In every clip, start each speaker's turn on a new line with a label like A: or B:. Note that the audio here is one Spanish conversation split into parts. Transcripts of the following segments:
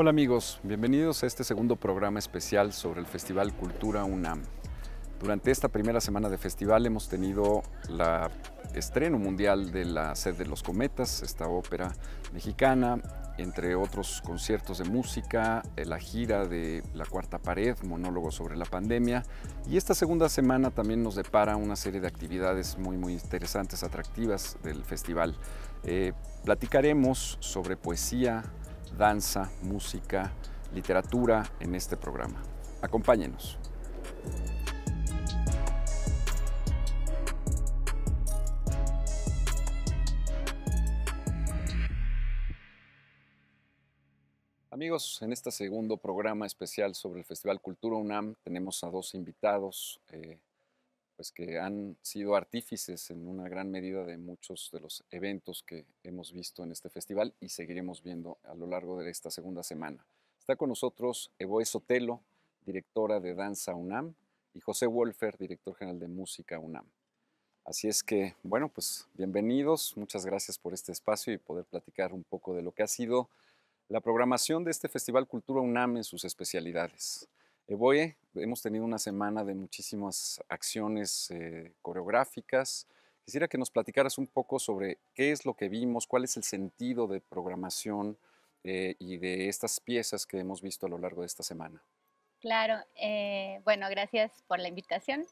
A: Hola amigos, bienvenidos a este segundo programa especial sobre el Festival Cultura UNAM. Durante esta primera semana de festival hemos tenido la estreno mundial de La Sed de los Cometas, esta ópera mexicana, entre otros conciertos de música, eh, la gira de La Cuarta Pared, monólogo sobre la pandemia, y esta segunda semana también nos depara una serie de actividades muy muy interesantes, atractivas del festival. Eh, platicaremos sobre poesía, danza, música, literatura en este programa. Acompáñenos. Amigos, en este segundo programa especial sobre el Festival Cultura UNAM tenemos a dos invitados eh, pues que han sido artífices en una gran medida de muchos de los eventos que hemos visto en este festival y seguiremos viendo a lo largo de esta segunda semana. Está con nosotros Evoe Sotelo, directora de Danza UNAM, y José Wolfer, director general de Música UNAM. Así es que, bueno, pues bienvenidos, muchas gracias por este espacio y poder platicar un poco de lo que ha sido la programación de este Festival Cultura UNAM en sus especialidades. Eboe, eh, eh, hemos tenido una semana de muchísimas acciones eh, coreográficas. Quisiera que nos platicaras un poco sobre qué es lo que vimos, cuál es el sentido de programación y de estas piezas que hemos visto a lo largo de esta semana.
B: Claro, bueno, gracias por la invitación.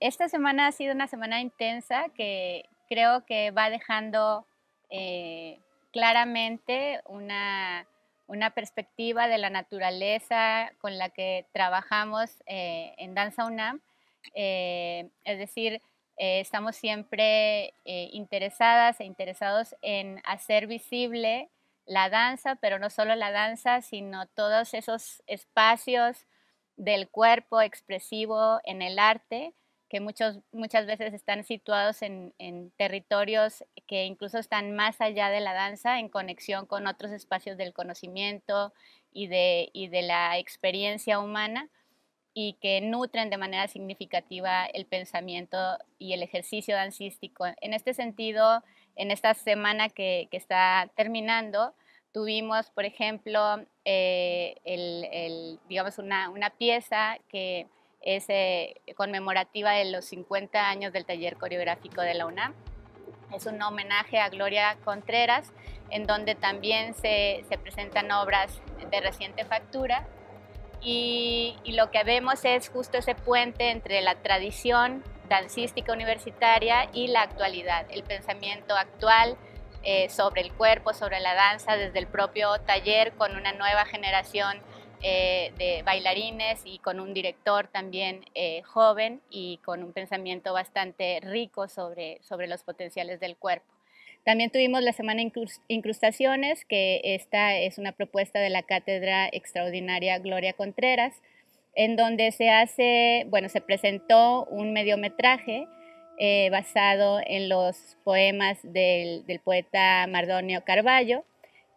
B: esta semana ha sido una semana intensa que creo que va dejando claramente una una perspectiva de la naturaleza con la que trabajamos eh, en Danza UNAM. Eh, es decir, eh, estamos siempre interesadas e interesados en hacer visible la danza, pero no solo la danza, sino todos esos espacios del cuerpo expresivo en el arte que muchos, muchas veces están situados en, territorios que incluso están más allá de la danza, en conexión con otros espacios del conocimiento y de, y de la experiencia humana, y que nutren de manera significativa el pensamiento y el ejercicio dancístico. En este sentido, en esta semana que, que está terminando, tuvimos, por ejemplo, eh, el, el, digamos una, una pieza que es conmemorativa de los 50 años del taller coreográfico de la UNAM. Es un homenaje a Gloria Contreras, en donde también se, presentan obras de reciente factura. Y, y lo que vemos es justo ese puente entre la tradición dancística universitaria y la actualidad, el pensamiento actual, eh, sobre el cuerpo, sobre la danza, desde el propio taller, con una nueva generación eh, de bailarines y con un director también eh, joven y con un pensamiento bastante rico sobre, los potenciales del cuerpo. También tuvimos la Semana Incrustaciones, que esta es una propuesta de la Cátedra Extraordinaria Gloria Contreras, en donde se hace, bueno, se presentó un mediometraje eh, basado en los poemas del, del poeta Mardonio Carballo,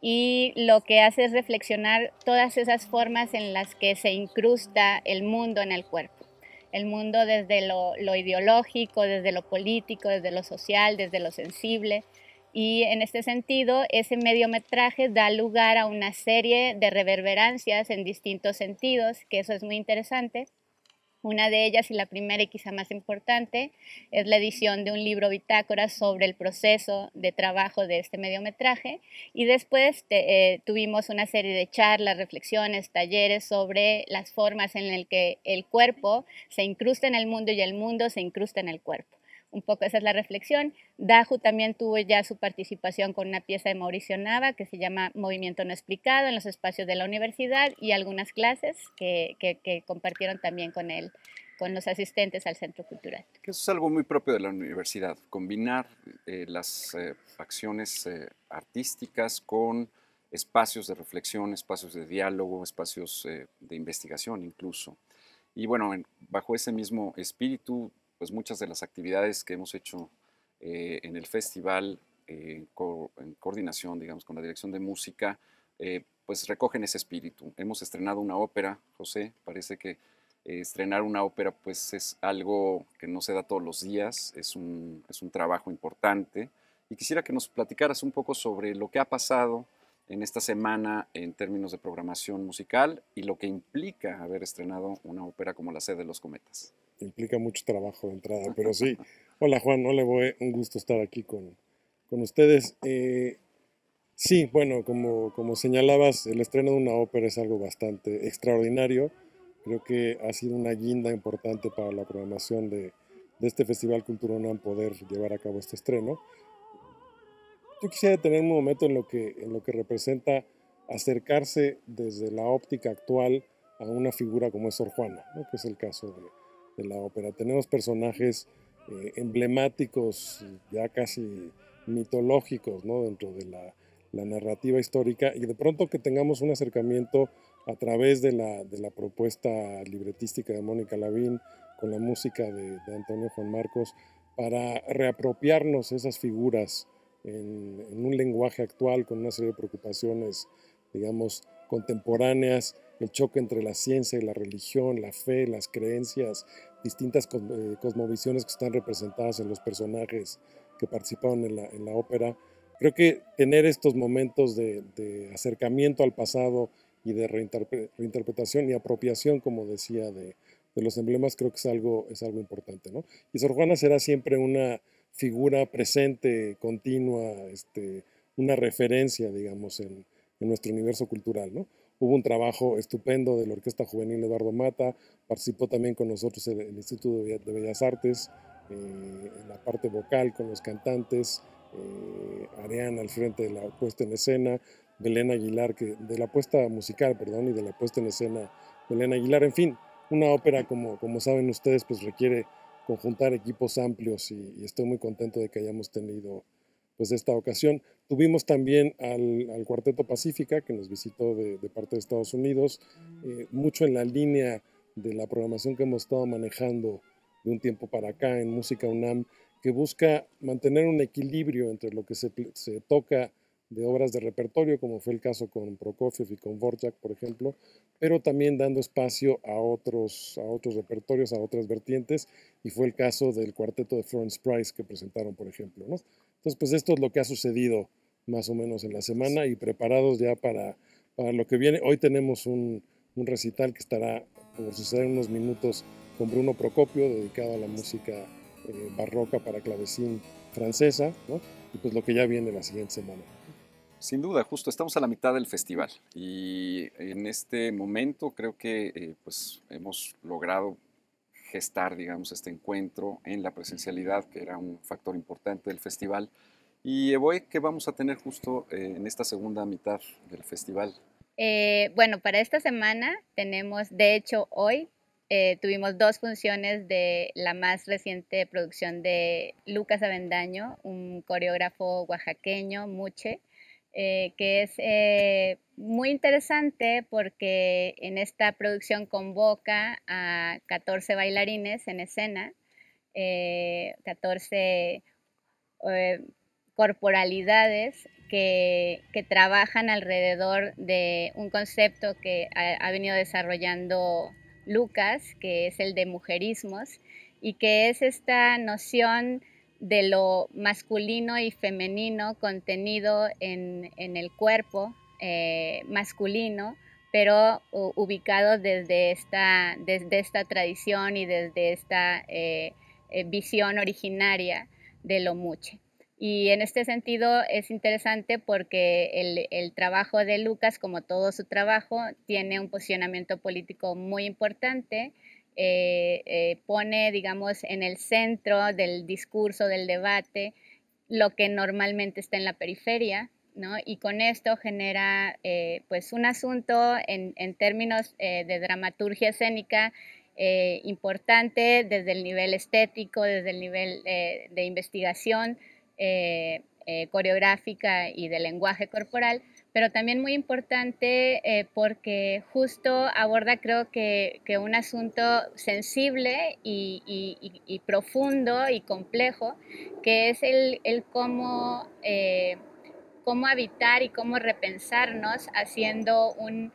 B: y lo que hace es reflexionar todas esas formas en las que se incrusta el mundo en el cuerpo. El mundo desde lo, ideológico, desde lo político, desde lo social, desde lo sensible. Y en este sentido, ese mediometraje da lugar a una serie de reverberancias en distintos sentidos, que eso es muy interesante. Una de ellas y la primera y quizá más importante es la edición de un libro bitácora sobre el proceso de trabajo de este mediometraje y después eh, tuvimos una serie de charlas, reflexiones, talleres sobre las formas en las que el cuerpo se incrusta en el mundo y el mundo se incrusta en el cuerpo. Un poco esa es la reflexión. Daju también tuvo ya su participación con una pieza de Mauricio Nava que se llama Movimiento No Explicado en los espacios de la universidad y algunas clases que, compartieron también con él con los asistentes al Centro Cultural.
A: Eso es algo muy propio de la universidad, combinar eh, las eh, acciones eh, artísticas con espacios de reflexión, espacios de diálogo, espacios de investigación incluso. Y bueno, bajo ese mismo espíritu pues muchas de las actividades que hemos hecho eh, en el festival eh, en coordinación, digamos, con la dirección de música, eh, pues recogen ese espíritu. Hemos estrenado una ópera, José, parece que estrenar una ópera pues es algo que no se da todos los días, es un, es un trabajo importante. Y quisiera que nos platicaras un poco sobre lo que ha pasado en esta semana en términos de programación musical y lo que implica haber estrenado una ópera como La sede de los cometas
C: implica mucho trabajo de entrada, pero sí. Hola Juan, no le voy, un gusto estar aquí con, ustedes. Eh, sí, bueno, como, como señalabas, el estreno de una ópera es algo bastante extraordinario. Creo que ha sido una guinda importante para la programación de, este Festival Cultura UNAM poder llevar a cabo este estreno. Yo quisiera tener un momento en lo que, en lo que representa acercarse desde la óptica actual a una figura como es Sor Juana, que es el caso de, de la ópera. Tenemos personajes eh, emblemáticos, ya casi mitológicos, ¿no? Dentro de la, narrativa histórica y de pronto que tengamos un acercamiento a través de la, de la propuesta libretística de Mónica Lavín con la música de, Antonio Juan Marcos para reapropiarnos esas figuras en, en un lenguaje actual con una serie de preocupaciones, digamos, contemporáneas el choque entre la ciencia y la religión, la fe, las creencias, distintas eh, cosmovisiones que están representadas en los personajes que participaron en la, ópera. Creo que tener estos momentos de, acercamiento al pasado y de reinterpretación y apropiación, como decía, de, los emblemas, creo que es algo, es algo importante. ¿no? Y Sor Juana será siempre una figura presente, continua, este, una referencia, digamos, en, en nuestro universo cultural. ¿no? Hubo un trabajo estupendo de la Orquesta Juvenil Eduardo Mata, participó también con nosotros el, Instituto de Bellas Artes, eh, en la parte vocal con los cantantes, eh, al frente de la puesta en escena, Belén Aguilar, que, de la puesta musical, perdón, y de la puesta en escena, Belén Aguilar, en fin, una ópera como, como saben ustedes, pues requiere conjuntar equipos amplios y estoy muy contento de que hayamos tenido pues esta ocasión. Tuvimos también al, Cuarteto Pacífica, que nos visitó de, parte de Estados Unidos, eh, mucho en la línea de la programación que hemos estado manejando de un tiempo para acá en Música UNAM, que busca mantener un equilibrio entre lo que se, toca de obras de repertorio, como fue el caso con Prokofiev y con Vorjak, por ejemplo, pero también dando espacio a otros, a otros repertorios, a otras vertientes, y fue el caso del cuarteto de Florence Price que presentaron, por ejemplo. ¿no? Entonces, pues esto es lo que ha sucedido más o menos en la semana y preparados ya para, para lo que viene. Hoy tenemos un, recital que estará por suceder unos minutos con Bruno Procopio, dedicado a la música eh, barroca para clavecín francesa, y pues lo que ya viene la siguiente semana.
A: Sin duda, justo estamos a la mitad del festival y en este momento creo que eh, pues hemos logrado gestar, digamos, este encuentro en la presencialidad, que era un factor importante del festival. Y voy ¿qué vamos a tener justo eh, en esta segunda mitad del festival?
B: Eh, bueno, para esta semana tenemos, de hecho, hoy eh, tuvimos dos funciones de la más reciente producción de Lucas Avendaño, un coreógrafo oaxaqueño, Muche, eh, que es eh, muy interesante porque en esta producción convoca a 14 bailarines en escena, 14 eh, corporalidades que, trabajan alrededor de un concepto que ha, venido desarrollando Lucas, que es el de mujerismos, y que es esta noción de lo masculino y femenino contenido en, el cuerpo eh, masculino, pero ubicado desde esta, desde esta tradición y desde esta eh, eh, visión originaria de lo muche. Y en este sentido es interesante porque el, trabajo de Lucas, como todo su trabajo, tiene un posicionamiento político muy importante eh, eh, pone, digamos, en el centro del discurso, del debate, lo que normalmente está en la periferia, ¿no? Y con esto genera, eh, pues, un asunto en, en términos de dramaturgia escénica importante desde el nivel estético, desde el nivel de investigación coreográfica y de lenguaje corporal, pero también muy importante eh, porque justo aborda creo que, un asunto sensible y, profundo y complejo, que es el, cómo, eh, cómo habitar y cómo repensarnos haciendo un,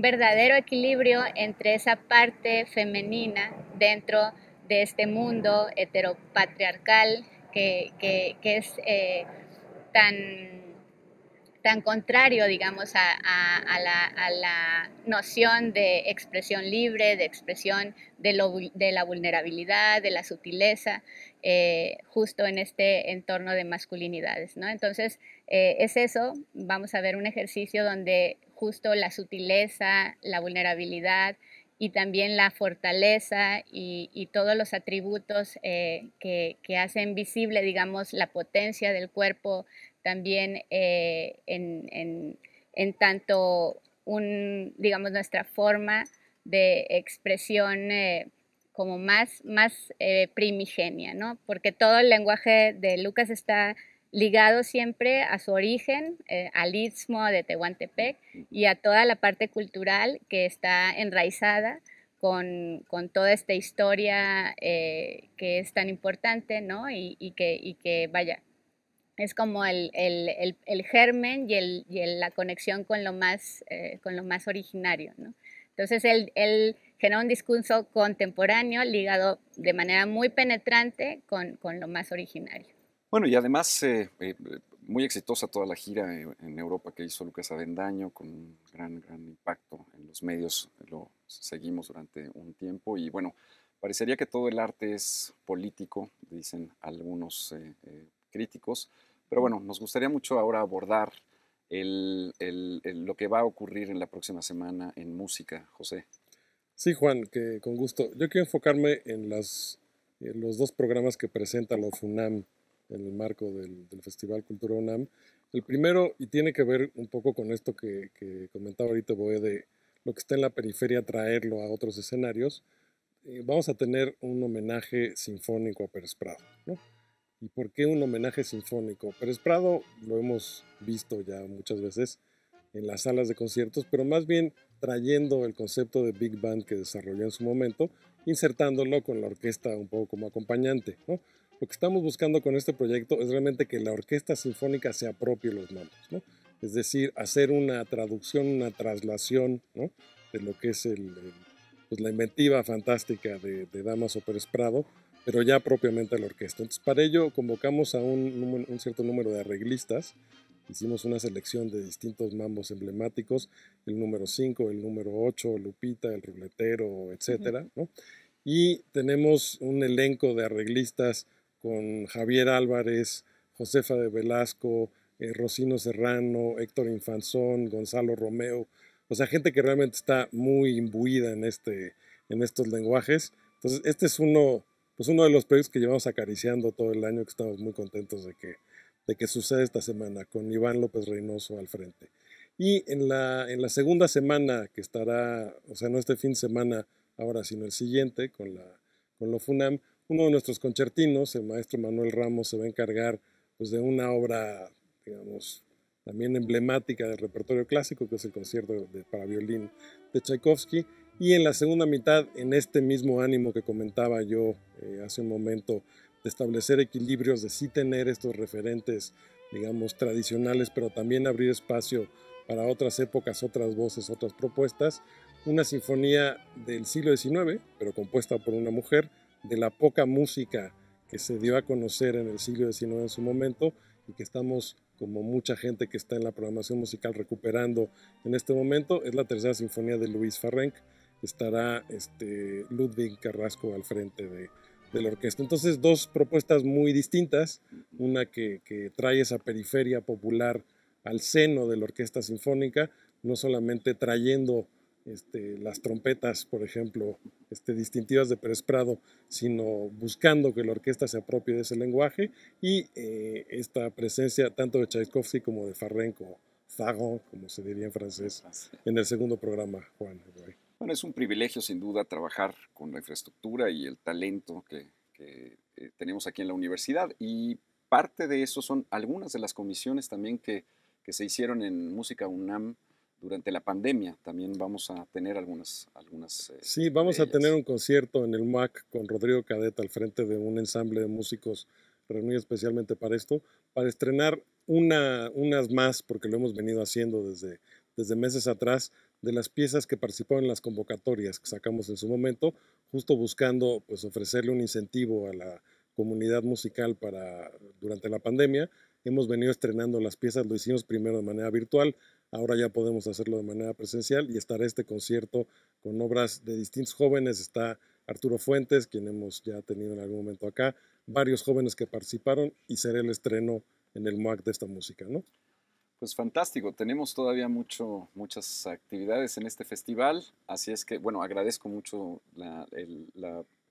B: verdadero equilibrio entre esa parte femenina dentro de este mundo heteropatriarcal que, que, es eh, tan tan contrario, digamos, a, la, noción de expresión libre, de expresión de, la vulnerabilidad, de la sutileza, eh, justo en este entorno de masculinidades, ¿no? Entonces, eh, es eso, vamos a ver un ejercicio donde justo la sutileza, la vulnerabilidad y también la fortaleza y, todos los atributos eh, que, que hacen visible, digamos, la potencia del cuerpo, también eh, en, tanto un, digamos, nuestra forma de expresión eh, como más, más eh, primigenia, ¿no? Porque todo el lenguaje de Lucas está ligado siempre a su origen, al istmo de Tehuantepec y a toda la parte cultural que está enraizada con, toda esta historia que es tan importante, ¿no? Y, que, y que, vaya, es como el, el, el, germen y, y la conexión con lo más, eh, con lo más originario. ¿no? Entonces él, genera un discurso contemporáneo ligado de manera muy penetrante con, con lo más originario.
A: Bueno, y además eh, eh, muy exitosa toda la gira en Europa que hizo Lucas Avendaño, con un gran, gran impacto en los medios, lo seguimos durante un tiempo y bueno, parecería que todo el arte es político, dicen algunos eh, críticos, pero bueno, nos gustaría mucho ahora abordar el, lo que va a ocurrir en la próxima semana en
C: música, José. Sí, Juan, que con gusto. Yo quiero enfocarme en, las, los dos programas que presenta la UNAM, en el marco del, Festival Cultura UNAM. El primero, y tiene que ver un poco con esto que, comentaba ahorita Boé, de lo que está en la periferia, traerlo a otros escenarios, eh, vamos a tener un homenaje sinfónico a Pérez Prado. ¿no? ¿Y por qué un homenaje sinfónico? Pérez Prado lo hemos visto ya muchas veces en las salas de conciertos, pero más bien trayendo el concepto de Big Band que desarrolló en su momento, insertándolo con la orquesta un poco como acompañante. Lo que estamos buscando con este proyecto es realmente que la orquesta sinfónica se apropie los nombres, es decir, hacer una traducción, una traslación de lo que es pues, la inventiva fantástica de, de Damaso Pérez Prado pero ya propiamente a la orquesta. Entonces, para ello convocamos a un, cierto número de arreglistas, hicimos una selección de distintos mambos emblemáticos, el número 5, el número 8, Lupita, el ruletero, etcétera, ¿no? Y tenemos un elenco de arreglistas con Javier Álvarez, Josefa de Velasco, eh, Rocino Serrano, Héctor Infanzón, Gonzalo Romeo, o sea, gente que realmente está muy imbuida en, este, en estos lenguajes. Entonces, este es uno pues uno de los proyectos que llevamos acariciando todo el año, que estamos muy contentos de que, de que suceda esta semana, con Iván López Reynoso al frente. Y en la, en la segunda semana, que estará, o sea, no este fin de semana ahora, sino el siguiente, con, la, con lo FUNAM, uno de nuestros concertinos, el maestro Manuel Ramos, se va a encargar pues, de una obra, digamos, también emblemática del repertorio clásico, que es el concierto de, para violín de Tchaikovsky. Y en la segunda mitad, en este mismo ánimo que comentaba yo eh, hace un momento, de establecer equilibrios, de sí tener estos referentes, digamos, tradicionales, pero también abrir espacio para otras épocas, otras voces, otras propuestas. Una sinfonía del siglo XIX, pero compuesta por una mujer, de la poca música que se dio a conocer en el siglo XIX en su momento y que estamos, como mucha gente que está en la programación musical, recuperando en este momento, es la tercera sinfonía de Luis Farrenc estará este, Ludwig Carrasco al frente de, la orquesta. Entonces, dos propuestas muy distintas, una que, trae esa periferia popular al seno de la orquesta sinfónica, no solamente trayendo este, las trompetas, por ejemplo, este, distintivas de Pérez Prado, sino buscando que la orquesta se apropie de ese lenguaje y eh, esta presencia tanto de Tchaikovsky como de Farrenko, Fagón, como se diría en francés, en el segundo programa, Juan.
A: Bueno, es un privilegio sin duda trabajar con la infraestructura y el talento que, eh, tenemos aquí en la universidad y parte de eso son algunas de las comisiones también que, que se hicieron en Música UNAM durante la pandemia. También vamos a tener algunas... algunas eh,
C: sí, vamos a tener un concierto en el MAC con Rodrigo cadet al frente de un ensamble de músicos reunido especialmente para esto, para estrenar una, unas más, porque lo hemos venido haciendo desde, desde meses atrás, de las piezas que participaron en las convocatorias que sacamos en su momento, justo buscando pues, ofrecerle un incentivo a la comunidad musical para durante la pandemia. Hemos venido estrenando las piezas, lo hicimos primero de manera virtual, ahora ya podemos hacerlo de manera presencial y estará este concierto con obras de distintos jóvenes. Está Arturo Fuentes, quien hemos ya tenido en algún momento acá, varios jóvenes que participaron y será el estreno en el Mac de esta música, ¿no?
A: Pues fantástico, tenemos todavía mucho, muchas actividades en este festival, así es que, bueno, agradezco mucho la,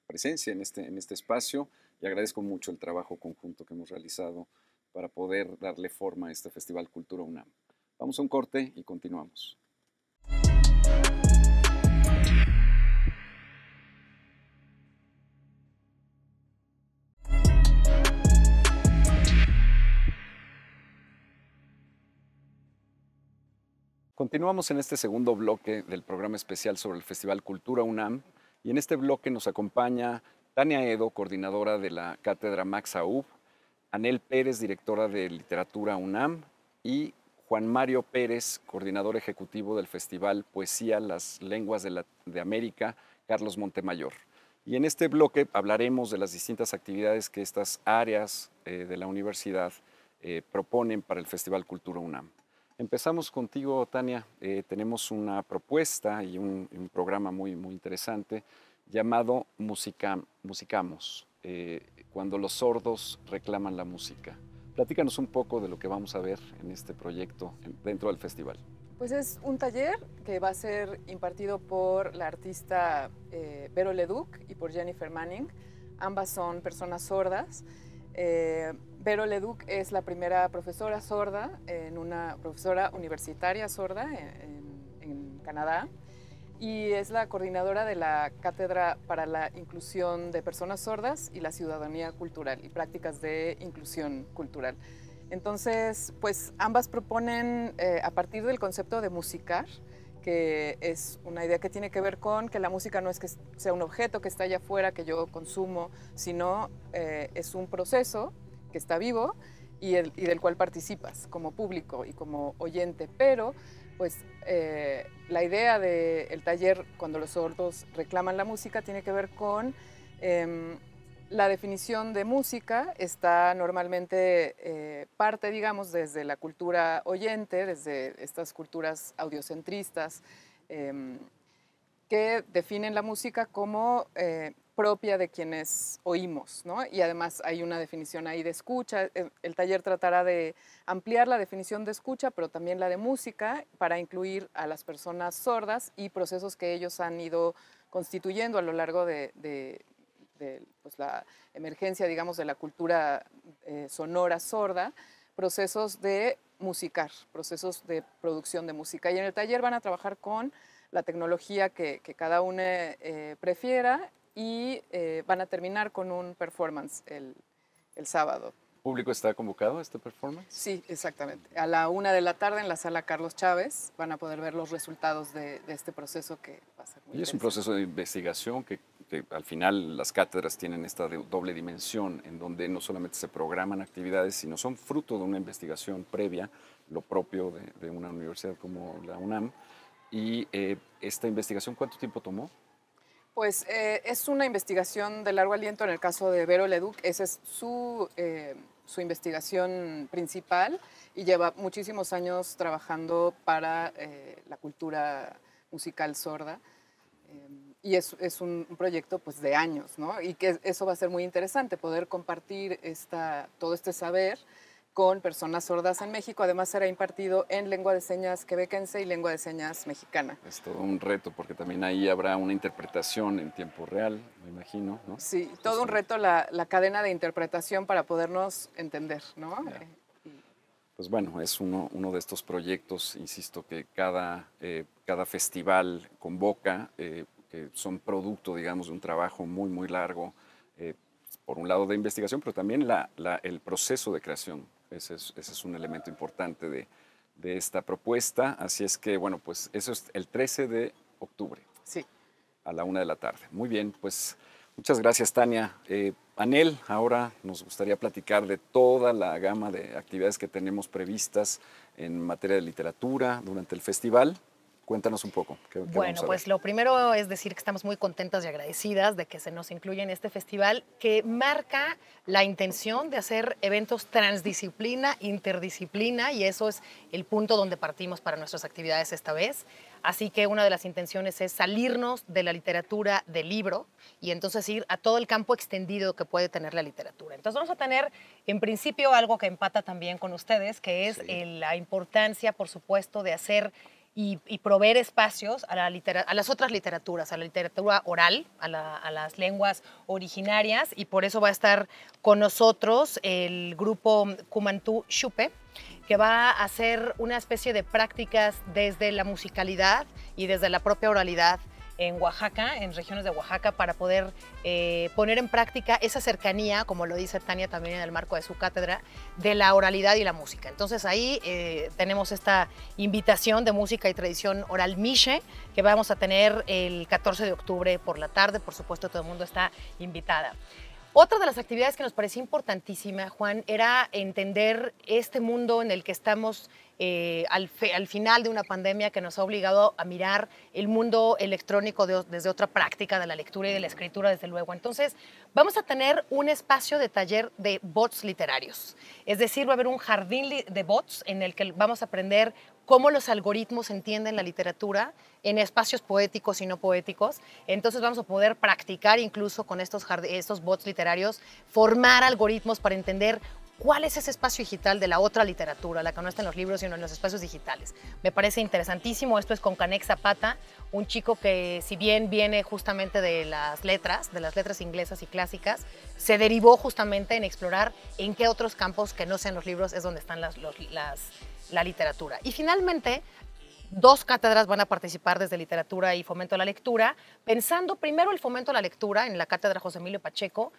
A: presencia en este, en este espacio y agradezco mucho el trabajo conjunto que hemos realizado para poder darle forma a este Festival Cultura UNAM. Vamos a un corte y continuamos. Continuamos en este segundo bloque del programa especial sobre el Festival Cultura UNAM y en este bloque nos acompaña Tania Edo, coordinadora de la Cátedra Max Aub, Anel Pérez, directora de Literatura UNAM y Juan Mario Pérez, coordinador ejecutivo del Festival Poesía Las Lenguas de, América, Carlos Montemayor. Y en este bloque hablaremos de las distintas actividades que estas áreas eh, de la universidad eh, proponen para el Festival Cultura UNAM. Empezamos contigo, Tania. Eh, tenemos una propuesta y un, programa muy, muy interesante llamado "Música, Musicamos, eh, cuando los sordos reclaman la música. Platícanos un poco de lo que vamos a ver en este proyecto dentro del festival.
D: Pues es un taller que va a ser impartido por la artista eh, Vero Leduc y por Jennifer Manning. Ambas son personas sordas eh, Vero Leduc es la primera profesora sorda, en una profesora universitaria sorda en, Canadá y es la coordinadora de la Cátedra para la Inclusión de Personas Sordas y la Ciudadanía Cultural y Prácticas de Inclusión Cultural. Entonces, pues ambas proponen eh, a partir del concepto de musicar, que es una idea que tiene que ver con que la música no es que sea un objeto que está allá afuera, que yo consumo, sino eh, es un proceso que está vivo y, del cual participas como público y como oyente. Pero, pues, eh, la idea del taller cuando los sordos reclaman la música tiene que ver con... Em, la definición de música está normalmente eh, parte, digamos, desde la cultura oyente, desde estas culturas audiocentristas, em, que definen la música como eh, propia de quienes oímos, ¿no? Y además hay una definición ahí de escucha. El taller tratará de ampliar la definición de escucha, pero también la de música, para incluir a las personas sordas y procesos que ellos han ido constituyendo a lo largo de, de de pues, la emergencia, digamos, de la cultura eh, sonora sorda, procesos de musicar, procesos de producción de música. Y en el taller van a trabajar con la tecnología que, cada uno eh, prefiera y eh, van a terminar con un performance el, el sábado.
A: público está convocado a este performance?
D: Sí, exactamente. A la una de la tarde en la sala Carlos Chávez van a poder ver los resultados de, este proceso que va a ser muy Y es un
A: proceso de investigación que este, al final las cátedras tienen esta doble dimensión, en donde no solamente se programan actividades, sino son fruto de una investigación previa, lo propio de, una universidad como la UNAM. ¿Y eh, esta investigación cuánto tiempo tomó?
D: Pues eh, es una investigación de largo aliento en el caso de Vero Leduc, esa es su, eh, investigación principal y lleva muchísimos años trabajando para la cultura musical sorda. Em, y es, es un, proyecto pues de años, ¿no? Y que eso va a ser muy interesante, poder compartir esta, todo este saber con personas sordas en México. Además será impartido en lengua de señas quebequense y lengua de señas mexicana. Es todo
A: un reto porque también ahí habrá una interpretación en tiempo real, me imagino, ¿no? Sí, todo
D: un reto la, la, cadena de interpretación para podernos entender, ¿no? Eh,
A: pues bueno, es uno, uno, de estos proyectos, insisto, que cada, eh, cada festival convoca. Eh, que son producto, digamos, de un trabajo muy, muy largo, eh, por un lado de investigación, pero también la, el proceso de creación. Ese es, un elemento importante de, de, esta propuesta. Así es que, bueno, pues eso es el 13 de octubre. Sí. A la una de la tarde. Muy bien, pues muchas gracias, Tania. Eh, Anel, ahora nos gustaría platicar de toda la gama de actividades que tenemos previstas en materia de literatura durante el festival. Cuéntanos un poco. bueno, pues
E: lo primero es decir que estamos muy contentas y agradecidas de que se nos incluya en este festival que marca la intención de hacer eventos transdisciplina, interdisciplina y eso es el punto donde partimos para nuestras actividades esta vez. Así que una de las intenciones es salirnos de la literatura del libro y entonces ir a todo el campo extendido que puede tener la literatura. Entonces vamos a tener en principio algo que empata también con ustedes, que es la importancia, por supuesto, de hacer y, proveer espacios a, las otras literaturas, a la literatura oral, a, las lenguas originarias, y por eso va a estar con nosotros el grupo Kumantú Chupe, que va a hacer una especie de prácticas desde la musicalidad y desde la propia oralidad en Oaxaca, en regiones de Oaxaca, para poder eh, poner en práctica esa cercanía, como lo dice Tania también en el marco de su cátedra, de la oralidad y la música. Entonces ahí eh, tenemos esta invitación de música y tradición oral Miche, que vamos a tener el 14 de octubre por la tarde. Por supuesto, todo el mundo está invitada. Otra de las actividades que nos parecía importantísima, Juan, era entender este mundo en el que estamos eh, al, final de una pandemia que nos ha obligado a mirar el mundo electrónico desde otra práctica de la lectura y de la escritura, desde luego. Entonces, vamos a tener un espacio de taller de bots literarios. Es decir, va a haber un jardín de bots en el que vamos a aprender cómo los algoritmos entienden la literatura en espacios poéticos y no poéticos. Entonces vamos a poder practicar incluso con estos, estos bots literarios, formar algoritmos para entender ¿Cuál es ese espacio digital de la otra literatura, la que no está en los libros, sino en los espacios digitales? Me parece interesantísimo. Esto es con Canex Zapata, un chico que, si bien viene justamente de las letras, de las letras inglesas y clásicas, se derivó justamente en explorar en qué otros campos que no sean los libros es donde están las, la literatura. Y finalmente, dos cátedras van a participar desde literatura y fomento a la lectura, pensando primero el fomento a la lectura en la cátedra José Emilio Pacheco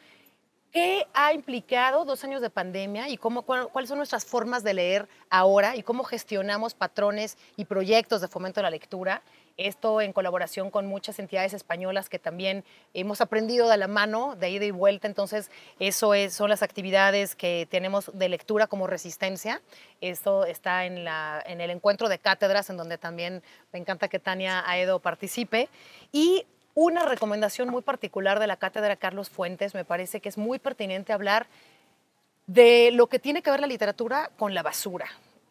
E: ¿Qué ha implicado dos años de pandemia y cómo, cuáles son nuestras formas de leer ahora y cómo gestionamos patrones y proyectos de fomento de la lectura? Esto en colaboración con muchas entidades españolas que también hemos aprendido de la mano, de ida y vuelta. Entonces, eso es, son las actividades que tenemos de lectura como resistencia. Esto está en, la, en el encuentro de cátedras, en donde también me encanta que Tania Aedo participe. Y una recomendación muy particular de la cátedra Carlos Fuentes. Me parece que es muy pertinente hablar de lo que tiene que ver la literatura con la basura.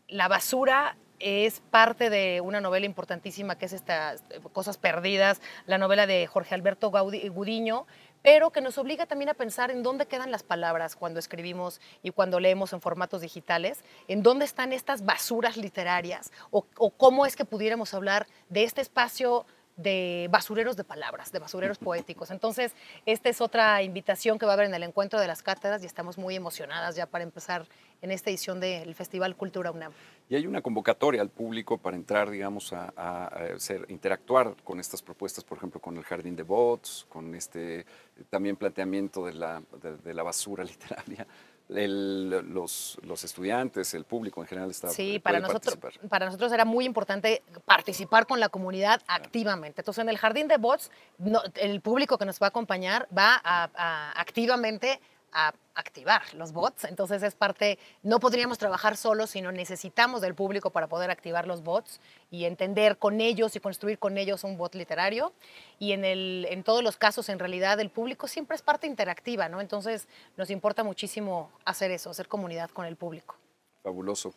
E: La basura es parte de una novela importantísima que es estas Cosas Perdidas, la novela de Jorge Alberto Gudiño, pero que nos obliga también a pensar en dónde quedan las palabras cuando escribimos y cuando leemos en formatos digitales, en dónde están estas basuras literarias o, o cómo es que pudiéramos hablar de este espacio de basureros de palabras, de basureros poéticos. Entonces, esta es otra invitación que va a haber en el encuentro de las cátedras y estamos muy emocionadas ya para empezar en esta edición del Festival Cultura UNAM.
A: Y hay una convocatoria al público para entrar, digamos, a, ser, interactuar con estas propuestas, por ejemplo, con el Jardín de Bots, con este eh, también planteamiento de la basura literaria los, estudiantes, el público en general está. Sí, eh, para nosotros,
E: para nosotros era muy importante participar con la comunidad activamente. Entonces, en el jardín de bots, no, el público que nos va a acompañar va a, activamente a activar los bots. Entonces es parte, no podríamos trabajar solos, sino necesitamos del público para poder activar los bots y entender con ellos y construir con ellos un bot literario. Y en, el, en todos los casos, en realidad, el público siempre es parte interactiva, ¿no? Entonces nos importa muchísimo hacer eso, hacer comunidad con el público.
A: Fabuloso.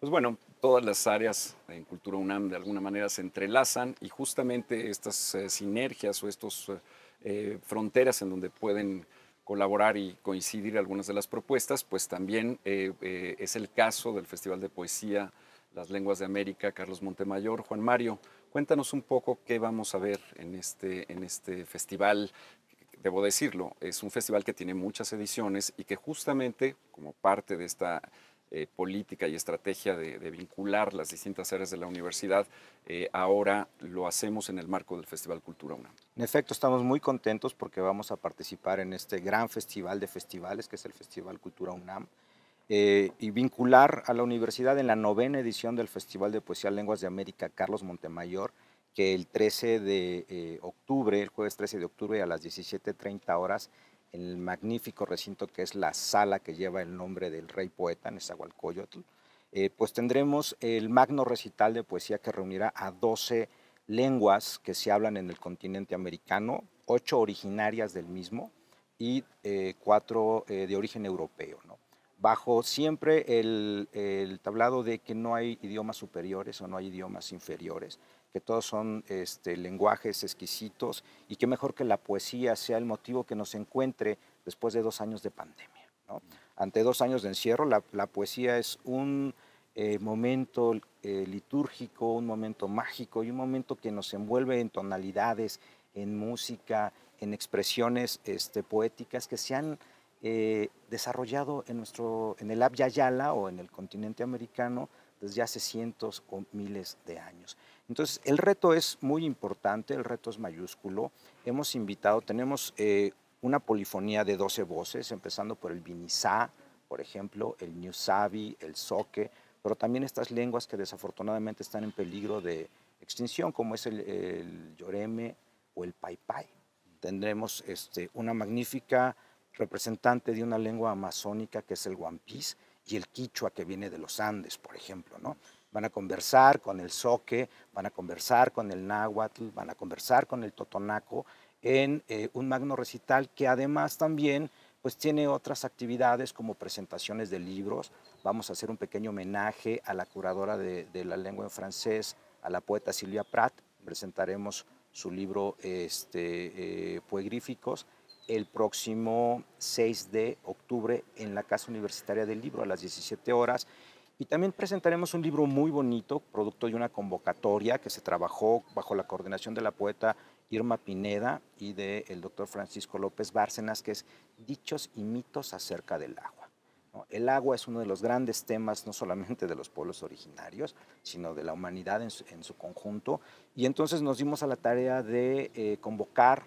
A: Pues bueno, todas las áreas en Cultura UNAM de alguna manera se entrelazan y justamente estas eh, sinergias o estas eh, eh, fronteras en donde pueden colaborar y coincidir algunas de las propuestas, pues también eh, eh, es el caso del Festival de Poesía Las Lenguas de América, Carlos Montemayor. Juan Mario, cuéntanos un poco qué vamos a ver en este, en este festival. Debo decirlo, es un festival que tiene muchas ediciones y que justamente como parte de esta eh, política y estrategia de, vincular las distintas áreas de la universidad, eh, ahora lo hacemos en el marco del Festival
F: Cultura UNAM. En efecto, estamos muy contentos porque vamos a participar en este gran festival de festivales que es el Festival Cultura UNAM. Eh, y vincular a la universidad en la novena edición del Festival de Poesía Lenguas de América Carlos Montemayor, que el 13 de octubre, el jueves 13 de octubre a las 17.30 horas, el magnífico recinto que es la sala que lleva el nombre del rey poeta, Nezahualcóyotl, eh, pues tendremos el magno recital de poesía que reunirá a 12 lenguas que se hablan en el continente americano, ocho originarias del mismo y eh, cuatro eh, de origen europeo, bajo siempre el tablado de que no hay idiomas superiores o no hay idiomas inferiores, que todos son este, lenguajes exquisitos y qué mejor que la poesía sea el motivo que nos encuentre después de dos años de pandemia. Mm. Ante dos años de encierro, la, poesía es un eh, momento eh, litúrgico, un momento mágico y un momento que nos envuelve en tonalidades, en música, en expresiones este, poéticas que se han eh, desarrollado en, nuestro, en el Yala o en el continente americano desde hace cientos o miles de años. Entonces, el reto es muy importante, el reto es mayúsculo. Hemos invitado, tenemos eh, una polifonía de 12 voces, empezando por el Vinizá, por ejemplo, el Newsabi, el Soque, pero también estas lenguas que desafortunadamente están en peligro de extinción, como es el, el o el Paipai. Tendremos este, una magnífica representante de una lengua amazónica que es el Piece y el quichua que viene de los Andes, por ejemplo, ¿no? Van a conversar con el soque, van a conversar con el náhuatl, van a conversar con el totonaco en eh, un magno recital que además también pues tiene otras actividades como presentaciones de libros. Vamos a hacer un pequeño homenaje a la curadora de, la lengua en francés, a la poeta Silvia Pratt. Presentaremos su libro este, eh, Poegríficos el próximo 6 de octubre en la Casa Universitaria del Libro a las 17 horas. Y también presentaremos un libro muy bonito, producto de una convocatoria que se trabajó bajo la coordinación de la poeta Irma Pineda y del doctor Francisco López Bárcenas, que es Dichos y mitos acerca del agua. El agua es uno de los grandes temas, no solamente de los pueblos originarios, sino de la humanidad en su, conjunto. Y entonces nos dimos a la tarea de eh, convocar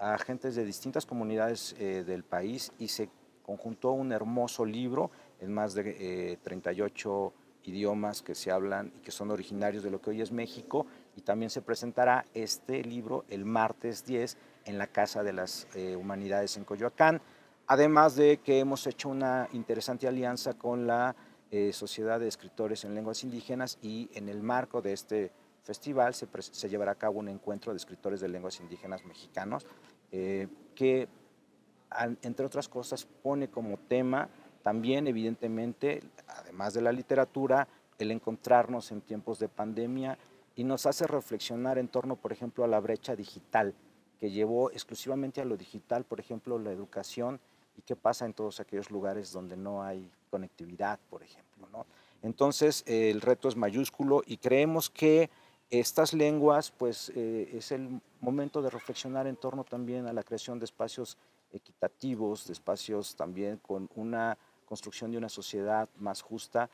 F: a agentes de distintas comunidades eh, del país y se conjuntó un hermoso libro en más de 38 eh, idiomas que se hablan y que son originarios de lo que hoy es México y también se presentará este libro el martes 10 en la Casa de las eh, Humanidades en Coyoacán, además de que hemos hecho una interesante alianza con la Sociedad de Escritores en Lenguas Indígenas y en el marco de este festival se llevará a cabo un encuentro de escritores de lenguas indígenas mexicanos eh, que entre otras cosas pone como tema también evidentemente, además de la literatura, el encontrarnos en tiempos de pandemia y nos hace reflexionar en torno, por ejemplo, a la brecha digital que llevó exclusivamente a lo digital, por ejemplo, la educación y qué pasa en todos aquellos lugares donde no hay conectividad, por ejemplo. Entonces, el reto es mayúsculo y creemos que estas lenguas, pues, eh, es el, momento de reflexionar en torno también a la creación de espacios equitativos, de espacios también con una construcción de una sociedad más justa,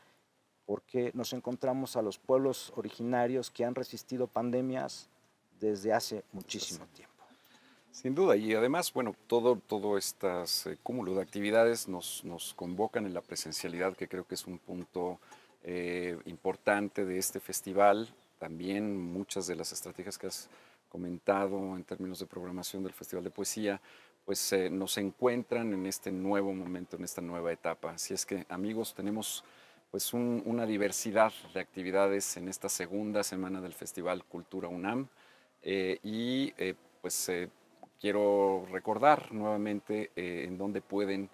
F: porque nos encontramos a los pueblos originarios que han resistido pandemias desde hace muchísimo tiempo.
A: Sin duda, y además, bueno, todo, todo eh, cúmulo de actividades nos, nos convocan en la presencialidad, que creo que es un punto eh, importante de este festival. También muchas de las estrategias que has comentado en términos de programación del Festival de Poesía, pues eh, nos encuentran en este nuevo momento, en esta nueva etapa. Así es que amigos, tenemos pues una diversidad de actividades en esta segunda semana del Festival Cultura UNAM eh, y eh, pues quiero recordar nuevamente en dónde pueden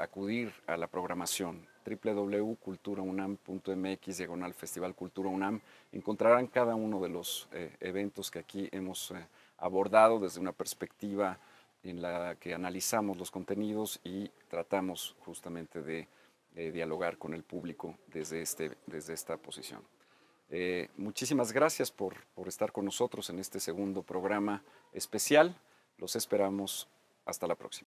A: acudir a la programación www.culturaunam.mx, diagonal Festival Cultura UNAM, encontrarán cada uno de los eh, eventos que aquí hemos eh, abordado desde una perspectiva en la que analizamos los contenidos y tratamos justamente de eh, dialogar con el público desde, este, desde esta posición. muchísimas gracias por, por estar con nosotros en este segundo programa especial. Los esperamos. Hasta la próxima.